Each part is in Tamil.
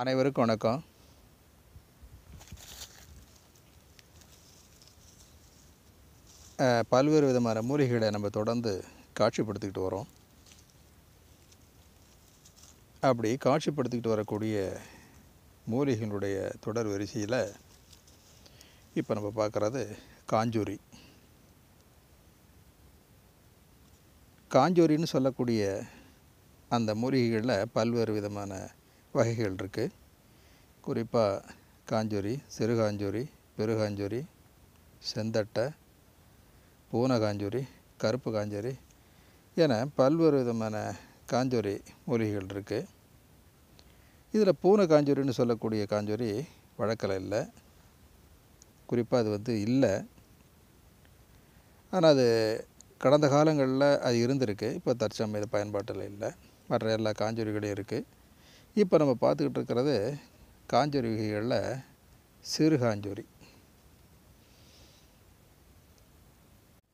அனைவருக்கும் வணக்கம் பல்வேறு விதமான மூலிகைகளை நம்ம தொடர்ந்து காட்சிப்படுத்திக்கிட்டு வரோம் அப்படி காட்சிப்படுத்திக்கிட்டு வரக்கூடிய மூலிகைகளுடைய தொடர் வரிசையில் இப்போ நம்ம பார்க்குறது காஞ்சூரி காஞ்சூரின்னு சொல்லக்கூடிய அந்த மூலிகைகளில் பல்வேறு விதமான வகைகள் இருக்குது குறிப்பாக காஞ்சூரி சிறுகாஞ்சூரி பெருகாஞ்சூரி செந்தட்டை பூன காஞ்சூரி கருப்பு காஞ்சூரி என பல்வேறு விதமான காஞ்சூரி மூலிகைகள் இருக்குது இதில் பூனை காஞ்சூரின்னு சொல்லக்கூடிய காஞ்சூரி வழக்கில் இல்லை குறிப்பாக அது வந்து இல்லை ஆனால் அது கடந்த காலங்களில் அது இருந்திருக்கு இப்போ தற்சமயம் பயன்பாட்டில் இல்லை மற்ற எல்லா காஞ்சூரிகளையும் இருக்குது இப்போ நம்ம பார்த்துக்கிட்டு இருக்கிறது காஞ்சோரி வகைகளில் சிறு காஞ்சோரி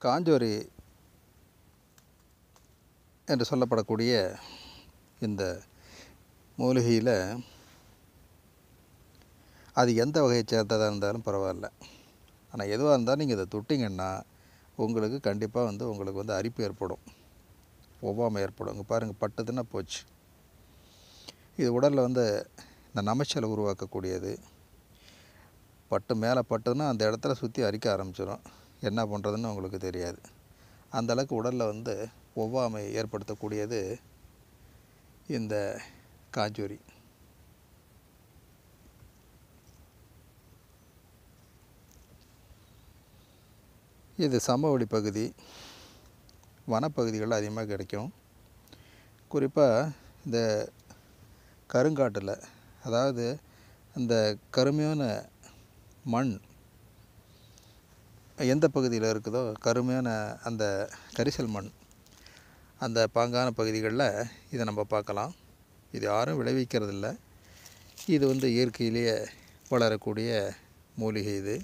காஞ்சோரி என்று சொல்லப்படக்கூடிய இந்த மூலிகையில் அது எந்த வகையை சேர்ந்ததாக இருந்தாலும் பரவாயில்ல ஆனால் எதுவாக இருந்தாலும் நீங்கள் இதை தொட்டிங்கன்னா உங்களுக்கு கண்டிப்பாக வந்து உங்களுக்கு வந்து அரிப்பு ஏற்படும் ஒவ்வாமை ஏற்படும் இங்கே பாருங்கள் பட்டுதுன்னா போச்சு இது உடலில் வந்து இந்த நமைச்சலை உருவாக்கக்கூடியது பட்டு மேலே பட்டுன்னா அந்த இடத்துல சுற்றி அரிக்க ஆரம்பிச்சிடும் என்ன பண்ணுறதுன்னு உங்களுக்கு தெரியாது அந்தளவுக்கு உடலில் வந்து ஒவ்வாமை ஏற்படுத்தக்கூடியது இந்த காஞ்சூரி இது சமவெளி பகுதி வனப்பகுதிகளில் அதிகமாக கிடைக்கும் குறிப்பாக இந்த கருங்காட்டில் அதாவது அந்த கருமையான மண் எந்த பகுதியில் இருக்குதோ கருமையான அந்த கரிசல் மண் அந்த பாங்கான பகுதிகளில் இதை நம்ம பார்க்கலாம் இது யாரும் விளைவிக்கிறதில்ல இது வந்து இயற்கையிலேயே வளரக்கூடிய மூலிகை இது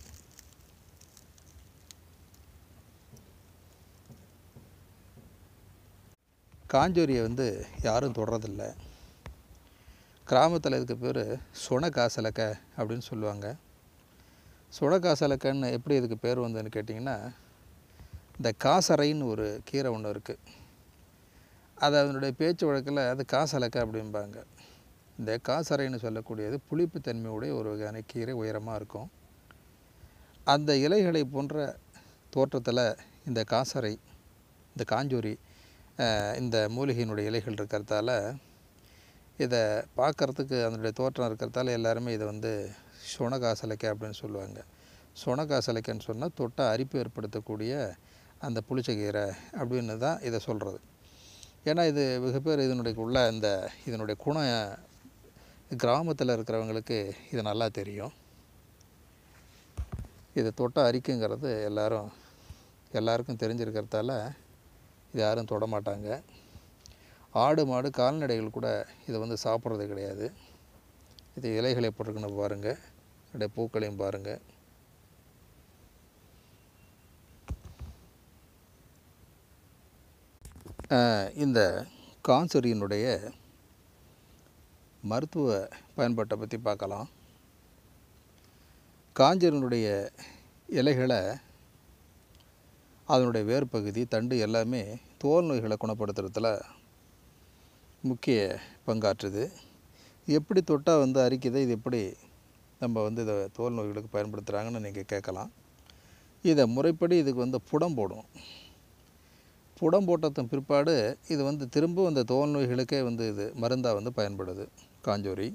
காஞ்சோரியை வந்து யாரும் தொடரதில்லை கிராமத்தில் இதுக்கு பேர் காசலக்க அப்படின்னு சொல்லுவாங்க காசலக்கன்னு எப்படி இதுக்கு பேர் வந்ததுன்னு கேட்டிங்கன்னா இந்த காசரைன்னு ஒரு கீரை ஒன்று இருக்குது அது அதனுடைய பேச்சு வழக்கில் அது காசலக்க அப்படிம்பாங்க இந்த காசரைன்னு சொல்லக்கூடியது புளிப்புத்தன்மையுடைய ஒரு வகையான கீரை உயரமாக இருக்கும் அந்த இலைகளை போன்ற தோற்றத்தில் இந்த காசரை இந்த காஞ்சூரி இந்த மூலிகையினுடைய இலைகள் இருக்கிறதால இதை பார்க்குறதுக்கு அதனுடைய தோற்றம் இருக்கிறதால எல்லாருமே இதை வந்து சுனகாசலைக்கை அப்படின்னு சொல்லுவாங்க சுனகாசலைக்கைன்னு சொன்னால் தொட்டால் அரிப்பு ஏற்படுத்தக்கூடிய அந்த புளிச்சகீரை அப்படின்னு தான் இதை சொல்கிறது ஏன்னா இது மிகப்பேர் இதனுடைய உள்ள இந்த இதனுடைய குணம் கிராமத்தில் இருக்கிறவங்களுக்கு இது நல்லா தெரியும் இதை தொட்டால் அரிக்குங்கிறது எல்லோரும் எல்லாருக்கும் தெரிஞ்சிருக்கிறதால இது யாரும் தொடமாட்டாங்க ஆடு மாடு கால்நடைகள் கூட இதை வந்து சாப்பிட்றது கிடையாது இது இலைகளை போட்டிருக்குன்னு பாருங்கள் அப்படியே பூக்களையும் பாருங்கள் இந்த கான்சரியினுடைய மருத்துவ பயன்பாட்டை பற்றி பார்க்கலாம் காஞ்சரியனுடைய இலைகளை அதனுடைய வேர்பகுதி தண்டு எல்லாமே தோல் நோய்களை குணப்படுத்துறதுல முக்கிய பங்காற்றுது எப்படி தொட்டால் வந்து அரிக்குது இது எப்படி நம்ம வந்து இதை தோல் நோய்களுக்கு பயன்படுத்துகிறாங்கன்னு நீங்கள் கேட்கலாம் இதை முறைப்படி இதுக்கு வந்து புடம் போடும் புடம் போட்டதன் பிற்பாடு இது வந்து திரும்பவும் அந்த தோல் நோய்களுக்கே வந்து இது மருந்தாக வந்து பயன்படுது காஞ்சோரி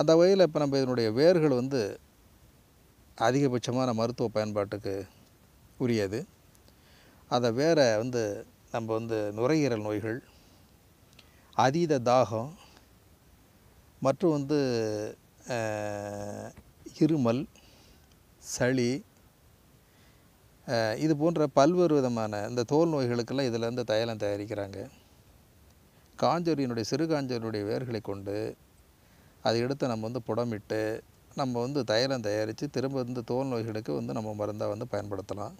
அந்த வகையில் இப்போ நம்ம இதனுடைய வேர்கள் வந்து அதிகபட்சமான மருத்துவ பயன்பாட்டுக்கு உரியது அதை வேற வந்து நம்ம வந்து நுரையீரல் நோய்கள் அதீத தாகம் மற்றும் வந்து இருமல் சளி இது போன்ற பல்வேறு விதமான இந்த தோல் நோய்களுக்கெல்லாம் இதிலேருந்து தைலம் தயாரிக்கிறாங்க காஞ்சோரியினுடைய சிறு காஞ்சோரியினுடைய வேர்களை கொண்டு அதை எடுத்து நம்ம வந்து புடமிட்டு நம்ம வந்து தைலம் தயாரித்து திரும்ப இந்த தோல் நோய்களுக்கு வந்து நம்ம மருந்தாக வந்து பயன்படுத்தலாம்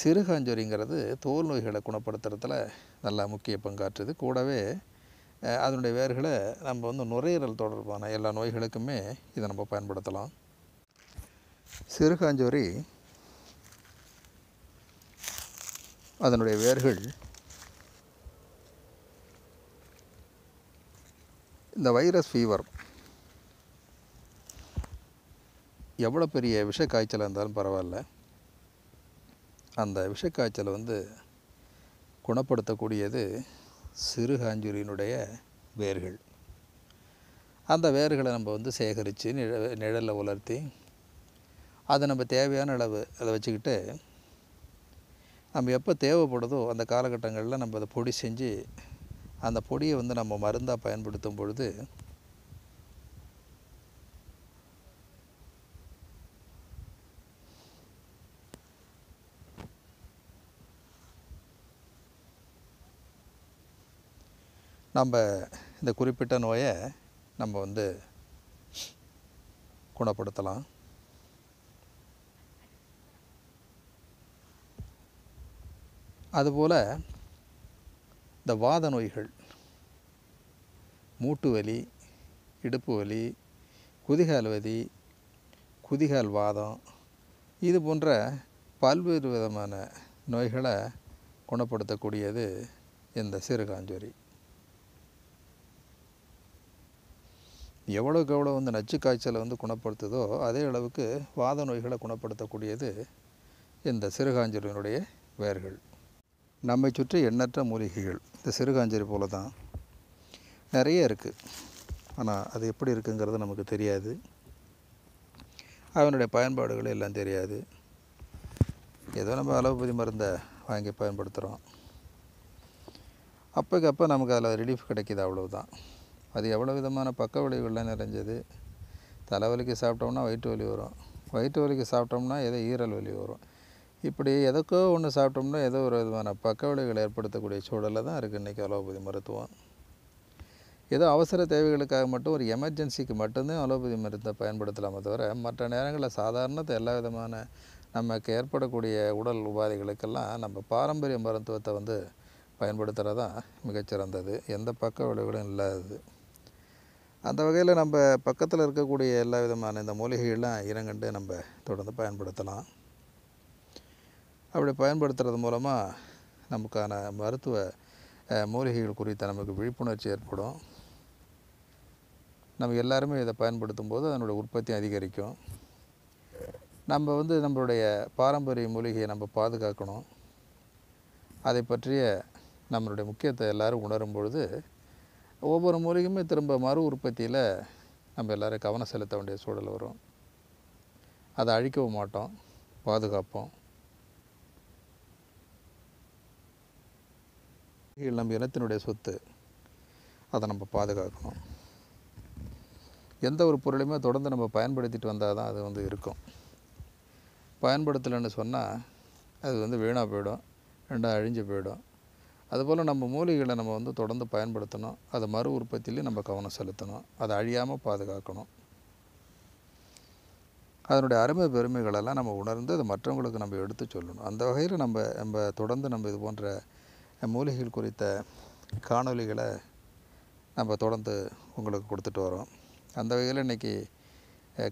சிறுகாஞ்சொரிங்கிறது தோல் நோய்களை குணப்படுத்துறதுல நல்லா முக்கிய பங்காற்றுது கூடவே அதனுடைய வேர்களை நம்ம வந்து நுரையீரல் தொடர்பான எல்லா நோய்களுக்குமே இதை நம்ம பயன்படுத்தலாம் சிறுகாஞ்சோரி அதனுடைய வேர்கள் இந்த வைரஸ் ஃபீவர் எவ்வளோ பெரிய விஷ காய்ச்சலாக இருந்தாலும் பரவாயில்ல அந்த விஷக்காய்ச்சலை வந்து குணப்படுத்தக்கூடியது சிறு காஞ்சுரியினுடைய வேர்கள் அந்த வேர்களை நம்ம வந்து சேகரித்து நிழ நிழலில் உலர்த்தி அதை நம்ம தேவையான அளவு அதை வச்சுக்கிட்டு நம்ம எப்போ தேவைப்படுதோ அந்த காலகட்டங்களில் நம்ம அதை பொடி செஞ்சு அந்த பொடியை வந்து நம்ம மருந்தாக பயன்படுத்தும் பொழுது நம்ம இந்த குறிப்பிட்ட நோயை நம்ம வந்து குணப்படுத்தலாம் அதுபோல் இந்த வாத நோய்கள் மூட்டு வலி இடுப்பு வலி குதிகால் வலி குதிகால் வாதம் இது போன்ற பல்வேறு விதமான நோய்களை குணப்படுத்தக்கூடியது இந்த சிறுகாஞ்சோரி எவ்வளோக்கு எவ்வளோ வந்து நச்சு காய்ச்சலை வந்து குணப்படுத்துதோ அதே அளவுக்கு வாத நோய்களை குணப்படுத்தக்கூடியது இந்த சிறுகாஞ்சிரியினுடைய வேர்கள் நம்மை சுற்றி எண்ணற்ற மூலிகைகள் இந்த சிறுகாஞ்சிரி போல தான் நிறைய இருக்குது ஆனால் அது எப்படி இருக்குங்கிறது நமக்கு தெரியாது அவனுடைய பயன்பாடுகள் எல்லாம் தெரியாது ஏதோ நம்ம அளவுபதி மருந்தை வாங்கி பயன்படுத்துகிறோம் அப்போக்கப்போ நமக்கு அதில் ரிலீஃப் கிடைக்கிது அவ்வளவுதான் அது எவ்வளோ விதமான பக்க விளைவுகள்லாம் நிறைஞ்சது தலைவலிக்கு சாப்பிட்டோம்னா வயிற்று வலி வரும் வயிற்று வலிக்கு சாப்பிட்டோம்னா ஏதோ ஈரல் வலி வரும் இப்படி எதுக்கோ ஒன்று சாப்பிட்டோம்னா ஏதோ ஒரு விதமான பக்க விளைவுகளை ஏற்படுத்தக்கூடிய சூழலில் தான் இருக்குது இன்றைக்கி அலோபதி மருத்துவம் ஏதோ அவசர தேவைகளுக்காக மட்டும் ஒரு எமர்ஜென்சிக்கு மட்டும்தான் அலோபதி மருந்தை பயன்படுத்தலாமே தவிர மற்ற நேரங்களில் சாதாரணத்தை எல்லா விதமான நமக்கு ஏற்படக்கூடிய உடல் உபாதைகளுக்கெல்லாம் நம்ம பாரம்பரிய மருத்துவத்தை வந்து பயன்படுத்துகிறதா மிகச்சிறந்தது எந்த பக்க விளைவுகளும் இல்லாதது அந்த வகையில் நம்ம பக்கத்தில் இருக்கக்கூடிய எல்லா விதமான இந்த மூலிகைகள்லாம் இனங்கண்டு நம்ம தொடர்ந்து பயன்படுத்தலாம் அப்படி பயன்படுத்துறது மூலமாக நமக்கான மருத்துவ மூலிகைகள் குறித்த நமக்கு விழிப்புணர்ச்சி ஏற்படும் நம்ம எல்லாருமே இதை பயன்படுத்தும் போது அதனுடைய உற்பத்தி அதிகரிக்கும் நம்ம வந்து நம்மளுடைய பாரம்பரிய மூலிகையை நம்ம பாதுகாக்கணும் அதை பற்றிய நம்மளுடைய முக்கியத்தை எல்லோரும் உணரும் பொழுது ஒவ்வொரு மூலிகையுமே திரும்ப மறு உற்பத்தியில் நம்ம எல்லோரும் கவனம் செலுத்த வேண்டிய சூழல் வரும் அதை அழிக்கவும் மாட்டோம் பாதுகாப்போம் நம்ம இனத்தினுடைய சொத்து அதை நம்ம பாதுகாக்கணும் எந்த ஒரு பொருளையுமே தொடர்ந்து நம்ம பயன்படுத்திட்டு வந்தால் தான் அது வந்து இருக்கும் பயன்படுத்தலைன்னு சொன்னால் அது வந்து வீணாக போயிடும் ரெண்டாக அழிஞ்சு போயிடும் அதுபோல் நம்ம மூலிகளை நம்ம வந்து தொடர்ந்து பயன்படுத்தணும் அதை மறு உற்பத்திலையும் நம்ம கவனம் செலுத்தணும் அதை அழியாமல் பாதுகாக்கணும் அதனுடைய அருமை பெருமைகளெல்லாம் நம்ம உணர்ந்து அதை மற்றவங்களுக்கு நம்ம எடுத்து சொல்லணும் அந்த வகையில் நம்ம நம்ம தொடர்ந்து நம்ம இது போன்ற மூலிகைகள் குறித்த காணொலிகளை நம்ம தொடர்ந்து உங்களுக்கு கொடுத்துட்டு வரோம் அந்த வகையில் இன்றைக்கி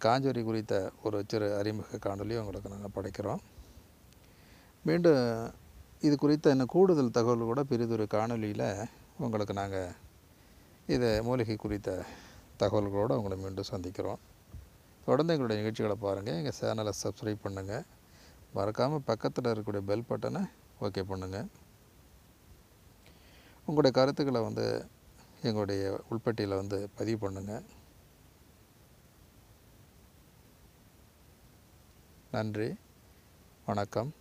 காஞ்சோரி குறித்த ஒரு சிறு அறிமுக காணொலியும் உங்களுக்கு நாங்கள் படைக்கிறோம் மீண்டும் இது குறித்த இன்னும் கூடுதல் தகவல் கூட பெரிதொரு காணொலியில் உங்களுக்கு நாங்கள் இதை மூலிகை குறித்த தகவல்களோடு உங்களை மீண்டும் சந்திக்கிறோம் தொடர்ந்து எங்களுடைய நிகழ்ச்சிகளை பாருங்கள் எங்கள் சேனலை சப்ஸ்கிரைப் பண்ணுங்கள் மறக்காமல் பக்கத்தில் இருக்கக்கூடிய பெல் பட்டனை ஓகே பண்ணுங்கள் உங்களுடைய கருத்துக்களை வந்து எங்களுடைய உள்பட்டியில் வந்து பதிவு பண்ணுங்கள் நன்றி வணக்கம்